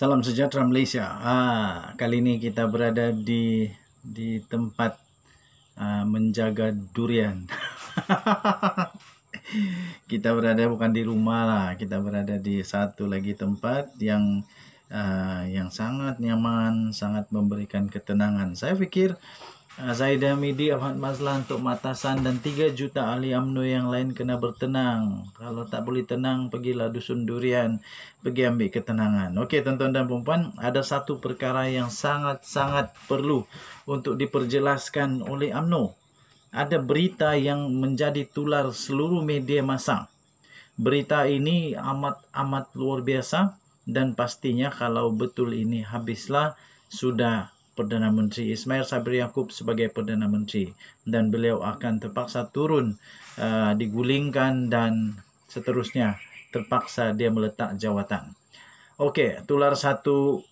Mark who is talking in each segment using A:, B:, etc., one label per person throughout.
A: Salam sejahtera Malaysia. Ah, kali ini kita berada di di tempat ah, menjaga durian. kita berada bukan di rumah lah, kita berada di satu lagi tempat yang ah, yang sangat nyaman, sangat memberikan ketenangan. Saya pikir Ah, Zaid Hamidi Ahmad Mazlan untuk Matasan dan 3 juta ahli UMNO yang lain kena bertenang. Kalau tak boleh tenang, pergilah Dusun Durian. Pergi ambil ketenangan. Okey, tuan-tuan dan perempuan, ada satu perkara yang sangat-sangat perlu untuk diperjelaskan oleh UMNO. Ada berita yang menjadi tular seluruh media masa. Berita ini amat-amat luar biasa dan pastinya kalau betul ini habislah sudah Perdana Menteri Ismail Sabri Yaakob sebagai Perdana Menteri dan beliau akan terpaksa turun uh, digulingkan dan seterusnya terpaksa dia meletak jawatan. Okey, tular satu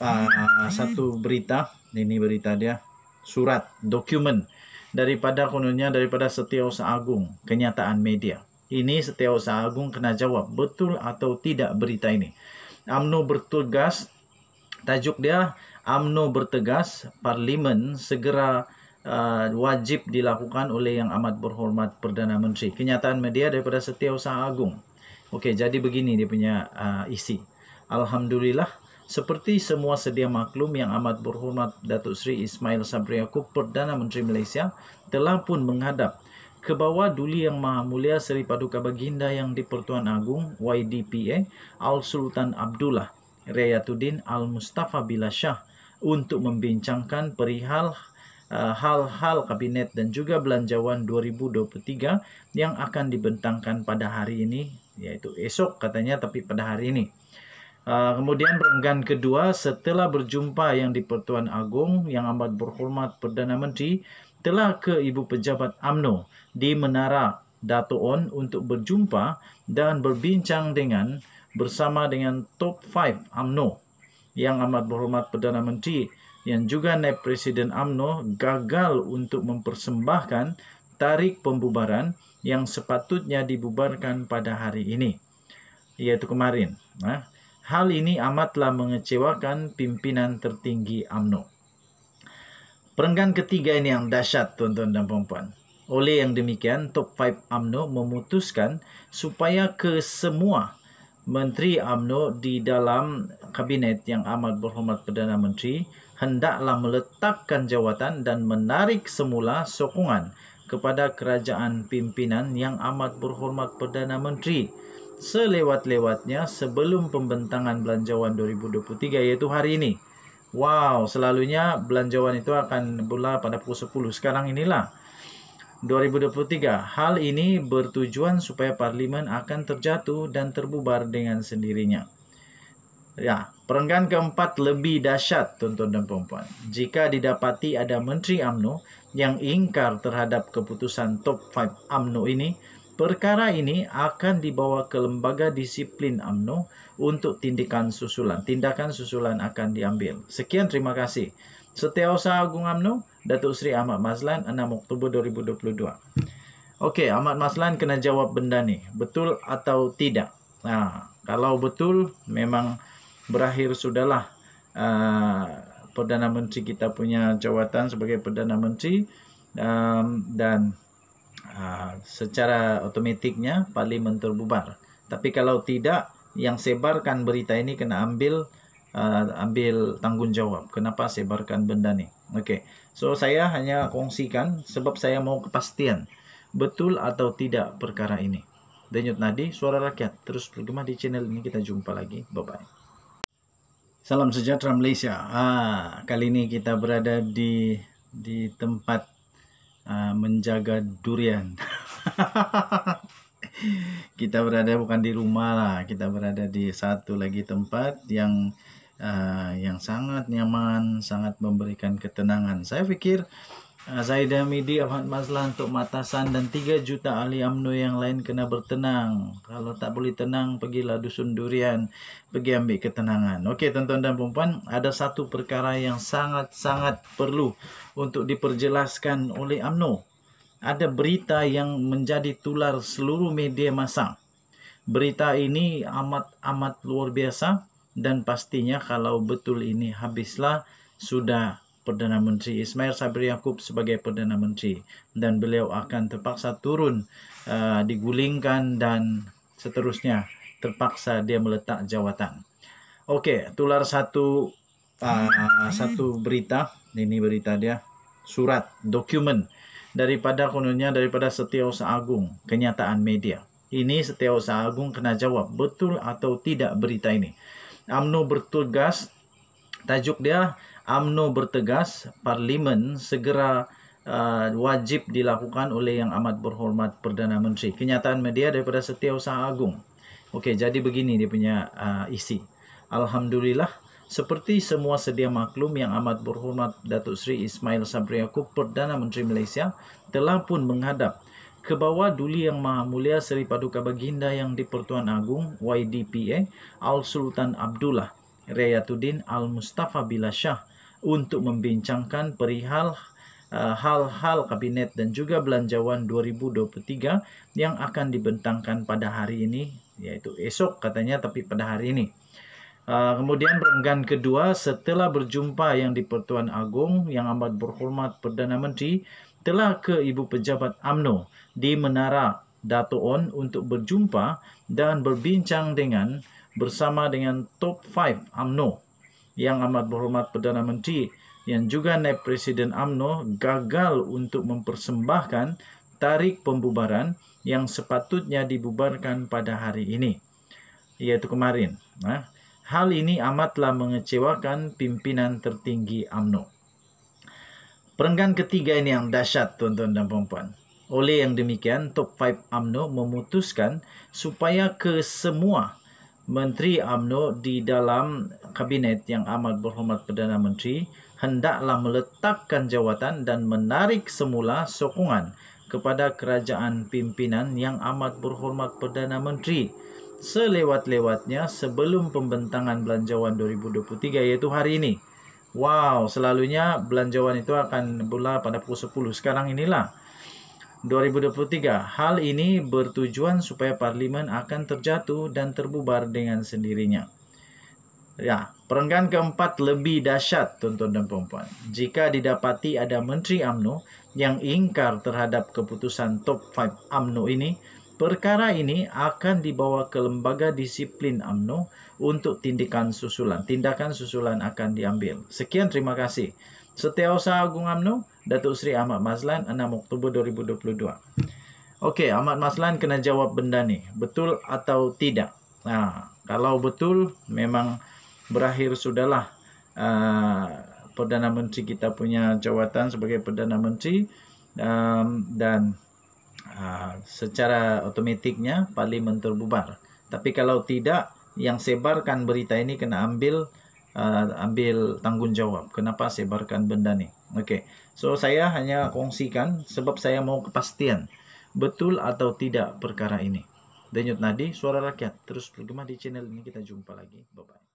A: uh, satu berita, ini berita dia, surat, dokumen daripada kononnya daripada Setiausaha Agung, kenyataan media. Ini Setiausaha Agung kena jawab betul atau tidak berita ini. AMNO bertugas tajuk dia UMNO bertegas parlimen segera uh, wajib dilakukan oleh yang amat berhormat Perdana Menteri. Kenyataan media daripada Setiausaha Agung. Okey, jadi begini dia punya uh, isi. Alhamdulillah seperti semua sedia maklum yang amat berhormat Datuk Seri Ismail Sabri Yaakob Perdana Menteri Malaysia telah pun menghadap ke bawah Duli Yang Maha Mulia Seri Paduka Baginda Yang di-Pertuan Agung YDPA Al Sultan Abdullah Riyatuddin Al Mustafa Bila Shah untuk membincangkan perihal eh, hal-hal kabinet dan juga belanjawan 2023 yang akan dibentangkan pada hari ini yaitu esok katanya tapi pada hari ini. Eh, kemudian perenggan kedua setelah berjumpa yang di Pertuan Agung yang amat berhormat Perdana Menteri telah ke ibu pejabat AMNO di Menara Dato On untuk berjumpa dan berbincang dengan bersama dengan top 5 AMNO yang amat berhormat Perdana Menteri yang juga naib Presiden AMNO gagal untuk mempersembahkan tarik pembubaran yang sepatutnya dibubarkan pada hari ini, iaitu kemarin. Nah, ha? Hal ini amatlah mengecewakan pimpinan tertinggi AMNO. Perenggan ketiga ini yang dahsyat tuan-tuan dan puan-puan. Oleh yang demikian, Top 5 AMNO memutuskan supaya kesemua Menteri UMNO di dalam kabinet yang amat berhormat Perdana Menteri hendaklah meletakkan jawatan dan menarik semula sokongan kepada kerajaan pimpinan yang amat berhormat Perdana Menteri selewat-lewatnya sebelum pembentangan belanjawan 2023 iaitu hari ini. Wow, selalunya belanjawan itu akan berlaku pada pukul 10. Sekarang inilah. 2023. Hal ini bertujuan supaya parlimen akan terjatuh dan terbubar dengan sendirinya. Ya, perenggan keempat lebih dahsyat tuan-tuan dan perempuan. Jika didapati ada menteri AMNO yang ingkar terhadap keputusan top 5 AMNO ini, perkara ini akan dibawa ke lembaga disiplin AMNO untuk tindakan susulan. Tindakan susulan akan diambil. Sekian terima kasih. Setiausaha Agung UMNO Datuk Seri Ahmad Mazlan 6 Oktober 2022 Okey Ahmad Mazlan kena jawab benda ni Betul atau tidak ha, Kalau betul memang berakhir sudahlah uh, Perdana Menteri kita punya jawatan sebagai Perdana Menteri um, Dan uh, secara otomatiknya Parlimen terbubar Tapi kalau tidak yang sebarkan berita ini kena ambil uh, ambil tanggungjawab kenapa sebarkan benda ni okey so saya hanya kongsikan sebab saya mau kepastian betul atau tidak perkara ini denyut nadi suara rakyat terus bergema di channel ini kita jumpa lagi bye bye salam sejahtera malaysia ah kali ini kita berada di di tempat uh, menjaga durian kita berada bukan di rumah lah, kita berada di satu lagi tempat yang uh, yang sangat nyaman, sangat memberikan ketenangan. Saya pikir uh, ah, Zaidah Midi Ahmad maslah untuk Matasan dan 3 juta ahli UMNO yang lain kena bertenang. Kalau tak boleh tenang, pergilah Dusun Durian, pergi ambil ketenangan. Okey, tuan-tuan dan perempuan, ada satu perkara yang sangat-sangat perlu untuk diperjelaskan oleh UMNO. ada berita yang menjadi tular seluruh media massa. Berita ini amat-amat luar biasa dan pastinya kalau betul ini habislah sudah Perdana Menteri Ismail Sabri Yaakob sebagai Perdana Menteri dan beliau akan terpaksa turun uh, digulingkan dan seterusnya terpaksa dia meletak jawatan. Oke, okay, tular satu uh, satu berita, ini berita dia, surat, dokumen daripada kononnya daripada Setiausaha Agung kenyataan media. Ini Setiausaha Agung kena jawab betul atau tidak berita ini. AMNO bertugas tajuk dia AMNO bertegas parlimen segera uh, wajib dilakukan oleh yang amat berhormat Perdana Menteri. Kenyataan media daripada Setiausaha Agung. Okey, jadi begini dia punya uh, isi. Alhamdulillah seperti semua sedia maklum yang amat berhormat Datuk Seri Ismail Sabri Yaakob Perdana Menteri Malaysia telah pun menghadap ke bawah Duli Yang Maha Mulia Seri Paduka Baginda Yang di-Pertuan Agung YDPA Al-Sultan Abdullah Riyatuddin Al-Mustafa Billah Shah untuk membincangkan perihal eh, hal-hal uh, kabinet dan juga belanjawan 2023 yang akan dibentangkan pada hari ini yaitu esok katanya tapi pada hari ini. Eh, kemudian perenggan kedua setelah berjumpa yang di Pertuan Agong yang amat berhormat Perdana Menteri telah ke ibu pejabat AMNO di Menara Dato On untuk berjumpa dan berbincang dengan bersama dengan top 5 AMNO yang amat berhormat Perdana Menteri yang juga naib Presiden AMNO gagal untuk mempersembahkan tarik pembubaran yang sepatutnya dibubarkan pada hari ini yaitu kemarin. Nah, Hal ini amatlah mengecewakan pimpinan tertinggi AMNO. Perenggan ketiga ini yang dahsyat tuan-tuan dan puan-puan. Oleh yang demikian, Top 5 AMNO memutuskan supaya kesemua Menteri AMNO di dalam kabinet yang amat berhormat Perdana Menteri hendaklah meletakkan jawatan dan menarik semula sokongan kepada kerajaan pimpinan yang amat berhormat Perdana Menteri. selewat-lewatnya sebelum pembentangan belanjawan 2023 yaitu hari ini. Wow, selalunya belanjawan itu akan berlalu pada pukul 10. Sekarang inilah 2023. Hal ini bertujuan supaya parlemen akan terjatuh dan terbubar dengan sendirinya. Ya, perenggan keempat lebih dahsyat, tuan-tuan dan perempuan. Jika didapati ada Menteri AMNO yang ingkar terhadap keputusan top 5 AMNO ini, Perkara ini akan dibawa ke lembaga disiplin UMNO untuk tindakan susulan. Tindakan susulan akan diambil. Sekian terima kasih. Setiausaha Agung UMNO, Datuk Seri Ahmad Mazlan, 6 Oktober 2022. Okey, Ahmad Mazlan kena jawab benda ni. Betul atau tidak? Ha, kalau betul, memang berakhir sudahlah uh, Perdana Menteri kita punya jawatan sebagai Perdana Menteri. Um, dan ha, secara otomatiknya parlimen terbubar. Tapi kalau tidak, yang sebarkan berita ini kena ambil uh, ambil tanggungjawab. Kenapa sebarkan benda ni? Okey. So saya hanya kongsikan sebab saya mau kepastian betul atau tidak perkara ini. Denyut Nadi, Suara Rakyat terus bergema di channel ini. Kita jumpa lagi. Bye-bye.